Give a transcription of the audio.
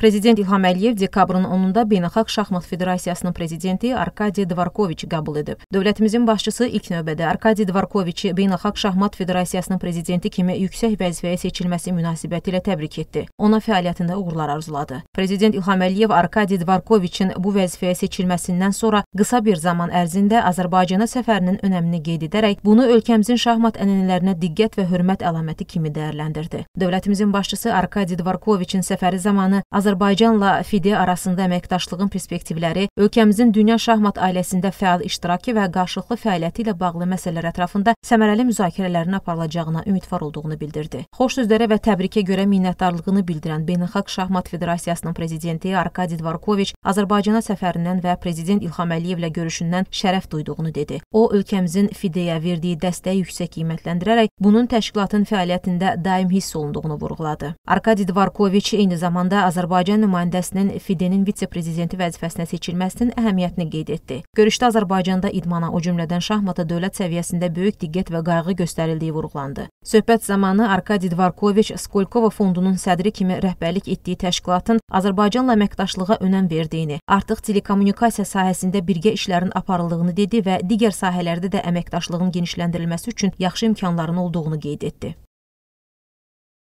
Prezident İlham Əliyev dekabrın 10-da Beynəlxalq Şahmat Federasiyasının prezidenti Arkadi Dvarkoviçi qəbul edib. Dövlətimizin başçısı ilk növbədə Arkadi Dvarkoviçi Beynəlxalq Şahmat Federasiyasının prezidenti kimi yüksək vəzifəyə seçilməsi münasibəti ilə təbrik etdi. Ona fəaliyyətində uğurlar arzuladı. Prezident İlham Əliyev Arkadi Dvarkoviçin bu vəzifəyə seçilməsindən sonra qısa bir zaman ərzində Azərbaycana səfərinin önəmini qeyd edərək bunu ölkəmizin şahmat ənənələrinə diqqət və hörmət əlaməti kimi dəyərləndirdi. Dövlətimizin başçısı Arkadi Dvarkoviçin səfəri zamanı Azərbaycan Azərbaycanla FİDE arasında əməkdaşlığın perspektivləri ölkəmizin dünya şahmat ailəsində fəal iştirakı və qarşılıqlı fəaliyyəti ilə bağlı məsələlər ətrafında səmərəli müzakirələrin aparılacağına ümidvar olduğunu bildirdi. Xoş sözlərə və təbrikə görə minnətdarlığını bildirən Beynəlxalq Şahmat Federasiyasının prezidenti Arkadi Dvarkoviç Azərbaycana səfərindən və prezident İlham Əliyevlə görüşündən şərəf duyduğunu dedi. O, ölkəmizin FİDE-yə verdiyi dəstəyi yüksək qiymətləndirərək bunun təşkilatın fəaliyyətində daim hiss olunduğunu vurğuladı. Arkadi Dvarkoviç eyni zamanda Azərbaycan Azərbaycan nümayəndəsinin FİDE-nin vitse-prezidenti vəzifəsinə seçilməsinin əhəmiyyətini qeyd etdi. Görüşdə Azərbaycanda idmana, o cümlədən şahmata dövlət səviyyəsində böyük diqqət və qayğı göstərildiyi vurğulandı. Söhbət zamanı Arkadi Dvarkoviç Skolkova fondunun sədri kimi rəhbərlik etdiyi təşkilatın Azərbaycanla əməkdaşlığa önəm verdiyini, artıq telekommunikasiya sahəsində birgə işlərin aparıldığını dedi və digər sahələrdə də əməkdaşlığın genişləndirilməsi üçün yaxşı imkanların olduğunu qeyd etdi.